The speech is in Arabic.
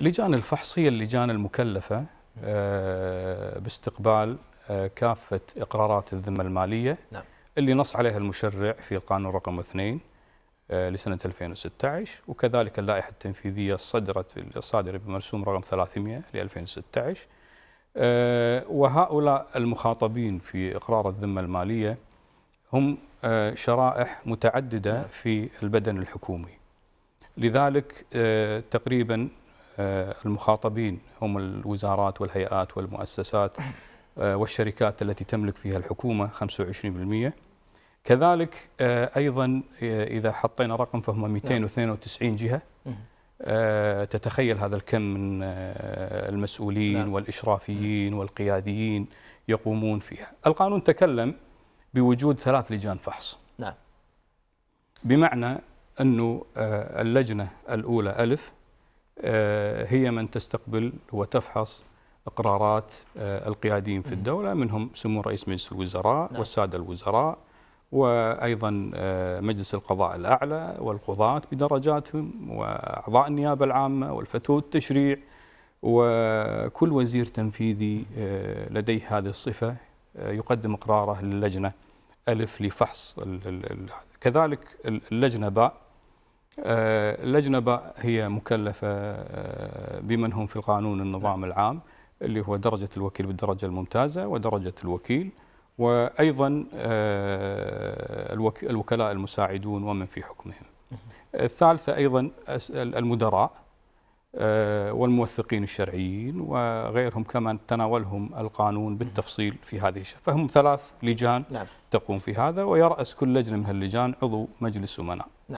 لجان الفحص هي اللجان المكلفة آه، باستقبال آه، كافة إقرارات الذمة المالية نعم. اللي نص عليها المشرع في القانون رقم 2 آه، لسنة 2016 وكذلك اللائحة التنفيذية الصدرت الصادرة بمرسوم رقم 300 ل 2016 وهؤلاء المخاطبين في إقرار الذمة المالية هم شرائح متعددة نعم. في البدن الحكومي لذلك تقريبا آه، المخاطبين هم الوزارات والهيئات والمؤسسات آه، والشركات التي تملك فيها الحكومة 25% كذلك آه، أيضا إذا حطينا رقم فهم 292 نعم. جهة تتخيل هذا الكم من المسؤولين نعم. والإشرافيين نعم. والقياديين يقومون فيها القانون تكلم بوجود ثلاث لجان فحص نعم بمعنى أنه اللجنة الأولى ألف آه، هي من تستقبل وتفحص اقرارات آه، القياديين في الدوله منهم سمو رئيس مجلس الوزراء نعم. والساده الوزراء وايضا آه، مجلس القضاء الاعلى والقضاة بدرجاتهم واعضاء النيابه العامه والفتوى التشريع وكل وزير تنفيذي لديه هذه الصفه يقدم اقراره للجنه الف لفحص كذلك اللجنه باء آه، اللجنة هي مكلفة آه، بمن هم في القانون النظام نعم. العام اللي هو درجة الوكيل بالدرجة الممتازة ودرجة الوكيل وأيضا آه، الوكلاء المساعدون ومن في حكمهم الثالثة أيضا المدراء والموثقين الشرعيين وغيرهم كما تناولهم القانون بالتفصيل في هذه الشرح فهم ثلاث لجان نعم. تقوم في هذا ويرأس كل لجنة من هاللجان عضو مجلس أمناء نعم.